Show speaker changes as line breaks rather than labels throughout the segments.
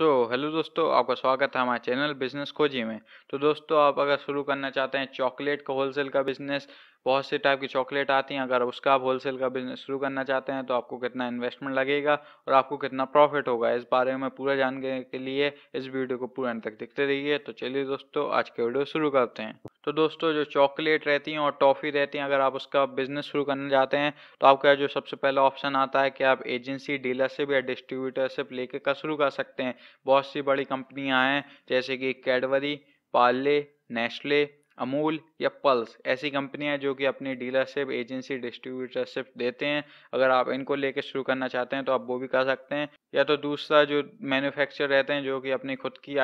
सो so, hello दोस्तों आपका स्वागत है हमारे चैनल बिजनेस खोजी में तो दोस्तों आप अगर शुरू करना चाहते हैं चॉकलेट का होलसेल का बिजनेस बहुत से टाइप की चॉकलेट आती हैं अगर उसका आप होलसेल का बिजनेस शुरू करना चाहते हैं तो आपको कितना इन्वेस्टमेंट लगेगा और आपको कितना प्रॉफिट होगा इस बारे में पूरा जानने के लिए इस वीडियो को पूरा तक देखते रहिए तो चलिए दोस्तों आज के वीडियो शुरू करते हैं तो दोस्तों जो चॉकलेट रहती हैं और टॉफ़ी रहती हैं अगर आप उसका बिज़नेस शुरू करना चाहते हैं तो आपका जो सबसे पहला ऑप्शन आता है कि आप एजेंसी डीलरशिप या डिस्ट्रीब्यूटरशिप लेके कर शुरू कर सकते हैं बहुत सी बड़ी कंपनियाँ हैं जैसे कि कैडवरी पार्ले नेस्ले अमूल या पल्स ऐसी कंपनियां जो कि अपनी डीलरशिप एजेंसी डिस्ट्रीब्यूटरशिप देते हैं अगर आप इनको लेके शुरू करना चाहते हैं तो आप वो भी कर सकते हैं या तो दूसरा जो मैन्युफैक्चर रहते हैं जो कि अपनी खुद की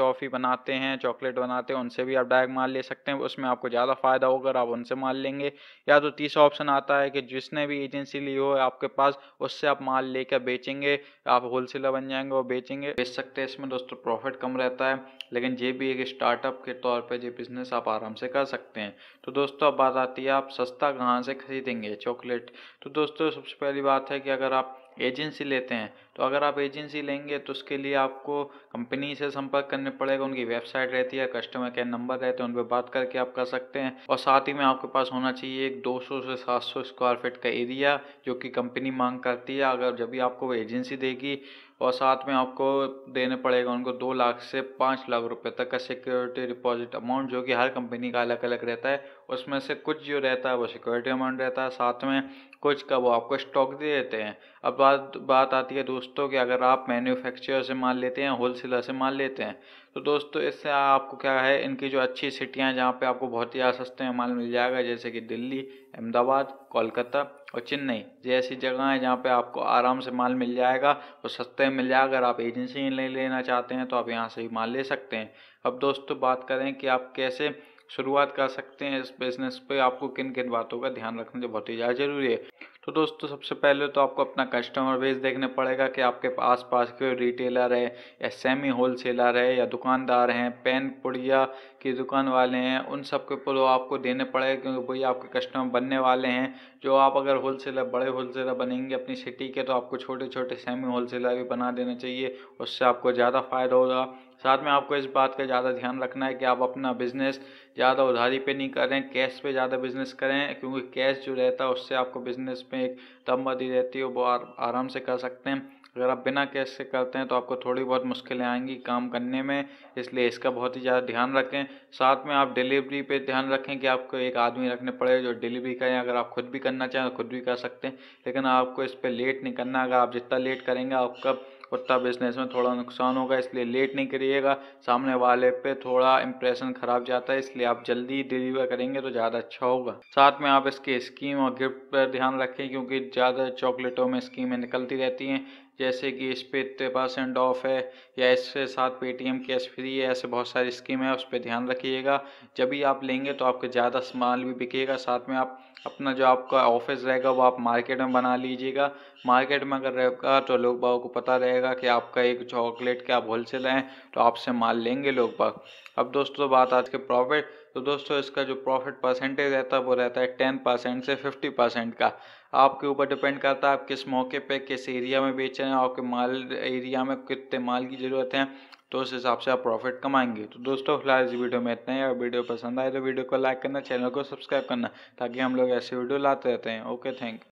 टॉफ़ी बनाते हैं चॉकलेट बनाते हैं उनसे भी आप डायरेक्ट माल ले सकते हैं उसमें आपको ज़्यादा फ़ायदा होगा आप उनसे माल लेंगे या तो तीसरा ऑप्शन आता है कि जिसने भी एजेंसी ली हो आपके पास उससे आप माल लेकर बेचेंगे आप होलसेलर बन जाएंगे और बेचेंगे बेच सकते हैं इसमें दोस्तों प्रॉफिट कम रहता है लेकिन ये भी एक स्टार्टअप के तौर पर जो बिज़नेस आप और हमसे कर सकते हैं तो दोस्तों अब बात आती है आप सस्ता कहाँ से खरीदेंगे चॉकलेट तो दोस्तों सबसे पहली बात है कि अगर आप एजेंसी लेते हैं तो अगर आप एजेंसी लेंगे तो उसके लिए आपको कंपनी से संपर्क करने पड़ेगा उनकी वेबसाइट रहती है कस्टमर केयर नंबर रहते हैं उन पर बात करके आप कर सकते हैं और साथ ही में आपके पास होना चाहिए एक 200 से 700 स्क्वायर फीट का एरिया जो कि कंपनी मांग करती है अगर जब भी आपको वो एजेंसी देगी और साथ में आपको देने पड़ेगा उनको दो लाख से पाँच लाख रुपये तक का सिक्योरिटी डिपॉजिट अमाउंट जो कि हर कंपनी का अलग अलग रहता है उसमें से कुछ जो रहता है वो सिक्योरिटी अमाउंट रहता है साथ में कुछ का वो आपको स्टॉक दे देते हैं अब बात बात आती है दोस्तों कि अगर आप मैन्युफैक्चरर से माल लेते हैं होलसेलर से माल लेते हैं तो दोस्तों इससे आपको क्या है इनकी जो अच्छी सिटियाँ जहाँ पर आपको बहुत ही सस्ते में माल मिल जाएगा जैसे कि दिल्ली अहमदाबाद कोलकाता और चेन्नई ऐसी जगह हैं जहाँ पे आपको आराम से माल मिल जाएगा और सस्ते में मिल जाएगा अगर आप एजेंसी नहीं लेना चाहते हैं तो आप यहाँ से ही माल ले सकते हैं अब दोस्तों बात करें कि आप कैसे शुरुआत कर सकते हैं इस बिजनेस पे आपको किन किन बातों का ध्यान रखना जो बहुत ही ज़्यादा ज़रूरी है तो दोस्तों सबसे पहले तो आपको अपना कस्टमर बेस देखने पड़ेगा कि आपके आस पास के रिटेलर है या सेमी होल सेलर है या दुकानदार हैं पेन पुड़िया की दुकान वाले हैं उन सब के प्रो आपको देने पड़ेगा क्योंकि वही आपके कस्टमर बनने वाले हैं जो आप अगर होल सेलर बड़े होल सेलर बनेंगे अपनी सिटी के तो आपको छोटे छोटे सेमी होल सेलर भी बना देना चाहिए उससे आपको ज़्यादा फ़ायदा होगा साथ में आपको इस बात का ज़्यादा ध्यान रखना है कि आप अपना बिज़नेस ज़्यादा उधारी पे नहीं करें कैश पे ज़्यादा बिज़नेस करें क्योंकि कैश जो रहता है उससे आपको बिज़नेस में एक दमबदी रहती है वो आराम से कर सकते हैं अगर आप बिना कैश से करते हैं तो आपको थोड़ी बहुत मुश्किलें आएंगी काम करने में इसलिए इसका बहुत ही ज़्यादा ध्यान रखें साथ में आप डिलीवरी पे ध्यान रखें कि आपको एक आदमी रखने पड़ेगा जो डिलीवरी करें अगर आप खुद भी करना चाहें तो खुद भी कर सकते हैं लेकिन आपको इस पर लेट नहीं करना अगर आप जितना लेट करेंगे आपका उतना बिजनेस में थोड़ा नुकसान होगा इसलिए लेट नहीं करिएगा सामने वाले पे थोड़ा इंप्रेशन खराब जाता है इसलिए आप जल्दी डिलीवर करेंगे तो ज़्यादा अच्छा होगा साथ में आप इसके स्कीम और गिफ्ट पर ध्यान रखें क्योंकि ज़्यादा चॉकलेटों में स्कीमें निकलती रहती हैं जैसे कि इस पर इतने परसेंट ऑफ है या इसके साथ पेटीएम कैश फ्री है ऐसे बहुत सारी स्कीम है उस पर ध्यान रखिएगा जब भी आप लेंगे तो आपके ज़्यादा माल भी बिकेगा साथ में आप अपना जो आपका ऑफिस रहेगा वो आप मार्केट में बना लीजिएगा मार्केट में अगर रहेगा तो लोग बाग को पता रहेगा कि आपका एक चॉकलेट का आप होलसेल हैं तो आपसे माल लेंगे लोग बाग अब दोस्तों बात आज के प्रॉफिट तो दोस्तों इसका जो प्रॉफिट परसेंटेज रहता है वो रहता है टेन परसेंट से फिफ्टी परसेंट का आपके ऊपर डिपेंड करता है आप किस मौके पे किस एरिया में बेच रहे हैं आपके माल एरिया में कितने माल की ज़रूरत है तो उस हिसाब से आप प्रॉफिट कमाएंगे तो दोस्तों फिलहाल इस वीडियो में इतना ही अगर वीडियो पसंद आए तो वीडियो को लाइक करना चैनल को सब्सक्राइब करना ताकि हम लोग ऐसे वीडियो लाते रहते हैं ओके थैंक